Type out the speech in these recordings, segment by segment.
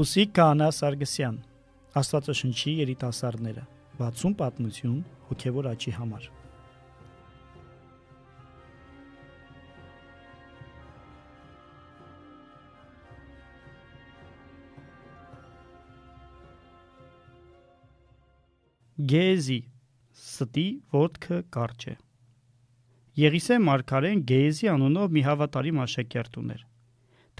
Հուսիկ Քահանա Սարգսյան Աստվածաշնչի երիտասարդները 60 պատմություն հոգևոր աճի համար Գեզի ստի ոդկը կարճ է Եղիսե Մարկարեն Գեզի անունով մի հավատարիմ աշակերտ ուներ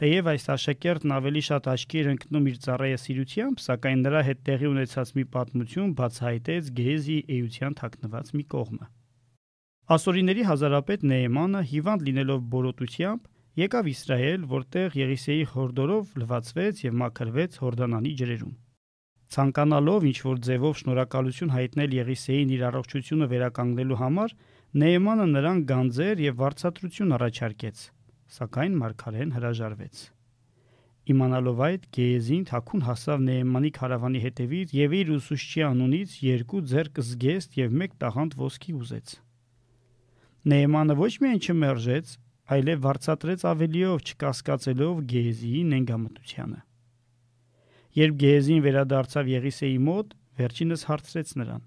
Թեև այս աշակերտն ավելի շատ աչքի էր ընկնում իր ծառայասիրությամբ, սակայն նրա հետ տեղի ունեցած մի պատմություն բացահայտեց Գեզի էության թաքնված մի կողմը։ Ասորիների հազարապետ Նեյմանը հիվանդ լինելով բորոտությամբ եկավ Իսրայել, որտեղ Եղիսեի հորդորով լվացվեց եւ մաքրվեց Հորդանանի ջրերում։ Ցանկանալով ինչ որ ձևով շնորհակալություն հայտնել Եղիսեին իր առողջությունը վերականգնելու համար, Նեյմանը նրան գանձեր եւ վարձատրություն առաջարկեց սակայն Մարգարեն հրաժարվեց։ Իմանալով այդ Գեեզին Թաքուն հասավ Նեեմանի քարավանի հետևից եւ իր ուսուցչի անունից երկու ձեռք զգեստ եւ մեկ տաղանդ ոսկի ուզեց։ Նեեմանը ոչ միայն չմերժեց, այլև վարծատրեց ավելիով չկասկածելով Գեեզիի նենգամտությանը։ Երբ Գեեզին վերադարձավ Եղիսեի մոտ, վերջինս հարցրեց նրան.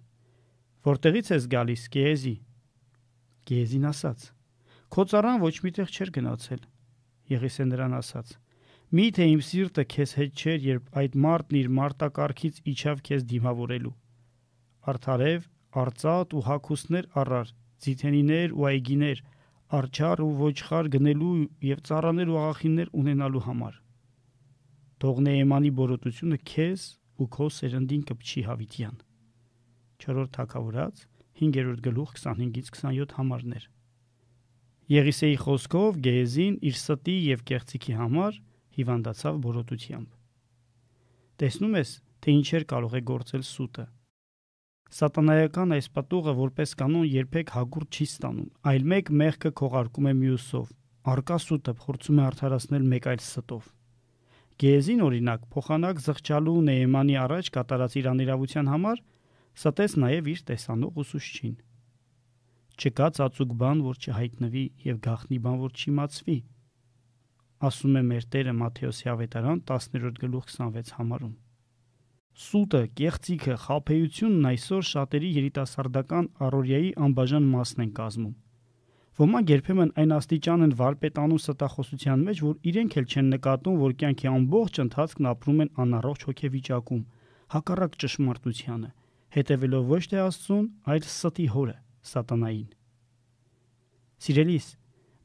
«Որտեղից ես գալիս, Գեեզի»։ Գեեզին ասաց. Քո цаրան ոչ միտեղ չէր գնացել։ Եղիսե նրան ասաց. Միթե իմ սիրտը քեզ հետ չէր, երբ այդ մարդն իր մարտակարքից իջավ քեզ դիմավորելու։ Արթարև, արծաթ ու հակուսներ առար, ձիթենիներ ու այգիներ, արչար ու ոչխար գնելու եւ цаրաներ ու աղախիններ ունենալու համար։ Տողնեեմանի բորոտությունը քեզ ու քո սերնդին կպչի հավիտյան։ 4-րդ թակավորած 5-րդ գլուխ 25-ից 27 համարներ։ Եղիսեի խոսքով Գեհեզին իր ստի եւ կեղծիքի համար հիվանդացավ բորոտությամբ։ Տեսնում ես, թե ինչեր կարող է գործել սուտը։ Սատանայական այս պատուղը որպես կանոն երբեք հագուրտ չի ստանում, այլ մեկ մեղքը քողարկում է մյուսով։ Արկա սուտը փորձում է արդարացնել մեկ այլ ստով։ Գեհեզին օրինակ փոխանակ զղջալու Նեյմանի առաջ կատարած իր աներավության համար ստես նաև իր տեսանող ուսուցչին։ ու Չկա ծածուկ բան, որ չհայտնվի եւ գախնի բան, որ չիմացվի։ Ասում է մեր Տերը Մատթեոսի ավետարան 10-րդ գլուխ 26 համարում։ Սուտը, կեղծիքը, խափեությունն այսօր շատերի երիտասարդական առօրյայի անբաժան մասն են կազմում։ Ոմանք երբեմն այն աստիճան են վարպետանու ստախոսության մեջ, որ իրենք էլ չեն նկատում, որ կյանքի ամբողջ ընթացքն ապրում են անառողջ հոգեվիճակում, հակառակ ճշմարտությանը, հետևելով ոչ թե Աստծուն, այլ ստի հորը սատանային։ Սիրելիս,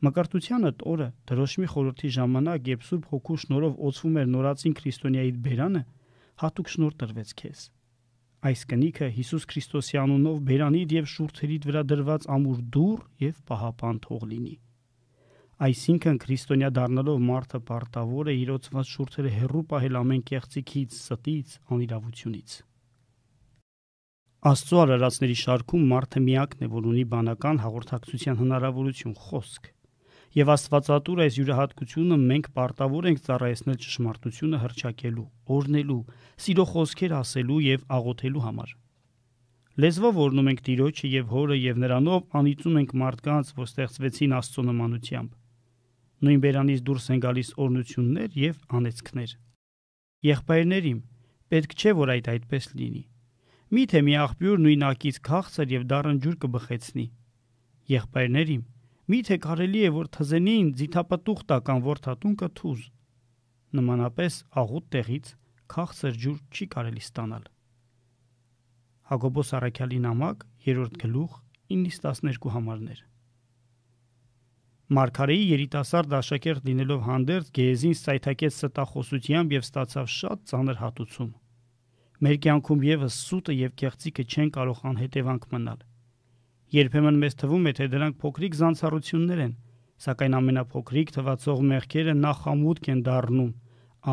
մկրտությանը օրը դրոշմի խորհրդի ժամանակ, երբ Սուրբ Հոգու շնորհով ոցվում էր նորածին քրիստոնյայի բերանը, հատուկ շնոր տրվեց քեզ։ Այս կնիքը Հիսուս Քրիստոսի անունով բերանիդ եւ շուրթերիդ վրա դրված ամուր դուռ եւ պահապան թող լինի։ Այսինքն քրիստոնյա դառնալով մարդը պարտավոր է իրոցված շուրթերը հերրու պահել ամեն կեղծիքից, ստից, անիրավությունից։ Աստծո արարածների շարքում մարդը միակն է, որ ունի բանական հաղորդակցության հնարավորություն խոսք։ Եվ Աստվածատուր այս յուրահատկությունը մենք պարտավոր ենք ծառայեցնել ճշմարտությունը հրճակելու, օրնելու, սիրո խոսքեր ասելու եւ աղոթելու համար։ Լեզվով օրնում ենք Տիրոջը եւ Հորը եւ նրանով անիծում ենք մարդկանց, որ ստեղծվեցին Աստծո նմանությամբ։ Նույն բերանից դուրս են գալիս օրնություններ եւ անեծքներ։ Եղբայրներիմ, պետք չէ որ այդ այդպես լինի։ այդ Միթե մի աղբյուր նույնակից քաղցր եւ դառնջուր կբխեցնի։ Եղբայրներ իմ, միթե կարելի է որ թզենին ձիթապտուղ տական ворթատուն կթուզ։ Նմանապես աղուտ տեղից քաղցր ջուր չի կարելի ստանալ։ Հակոբոս Արաքյալի նամակ 3-րդ գլուխ 9-ից 12 համարներ։ Մարգարեի երիտասարդ աշակերտ լինելով հանդերձ գեեզին սայթակեց ստախոսությամբ եւ ստացավ շատ ծանր հատուցում։ Մեր կյանքում եւս սուտը եւ կեղծիկը չեն կարող անհետևանք մնալ։ Երբեմն մեզ թվում է, թե դրանք փոքրիկ զանցառություններ են, սակայն ամենափոքրիկ թվացող մեղքերը նախամուտք են դառնում,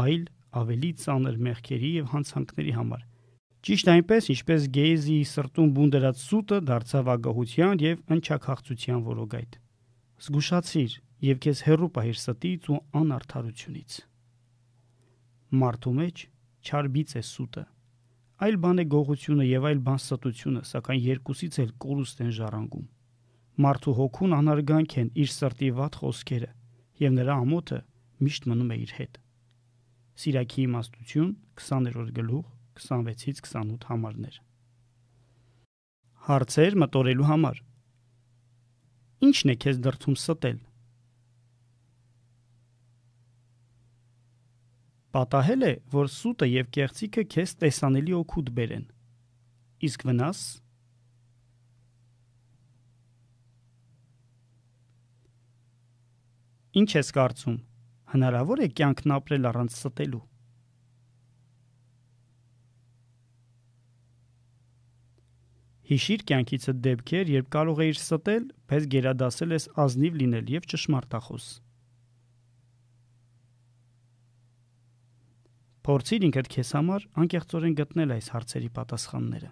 այլ ավելի ծանր մեղքերի եւ հանցանքների համար։ Ճիշտ այնպես, ինչպես Գեյզի սրտում բունդերած սուտը դարձավ ագահության եւ ընչակախծության որոգայթ։ Զգուշացիր եւ քեզ հերո պահիր ստից ու անարթարությունից։ Մարդու մեջ չարբից է սուտը Այլ բան է գողությունը եւ այլ բան ստությունը, սակայն երկուսից էլ կորուստ են ժառանգում։ Մարդու հոգուն անարգանք են իր սրտի վատ խոսքերը եւ նրա ամոթը միշտ մնում է իր հետ։ Սիրակի իմաստություն 20-րդ գլուխ 26-ից 28 համարներ։ Հարցեր մտորելու համար։ Ինչն է քեզ դրթում ստել։ Պատահել է, որ սուտը եւ կեղծիկը քեզ տեսանելի օգուտ բերեն։ Իսկ վնաս Ինչ ես կարծում։ Հնարավոր է կյանքն ապրել առանց ստելու։ Հիշիր կյանքիցդ դեպքեր, երբ կարող էիր ստել, բայց գերադասել ես ազնիվ լինել եւ ճշմարտախոս։ Փորձիր ինքդ քեզ համար անկեղծորեն գտնել այս հարցերի պատասխանները։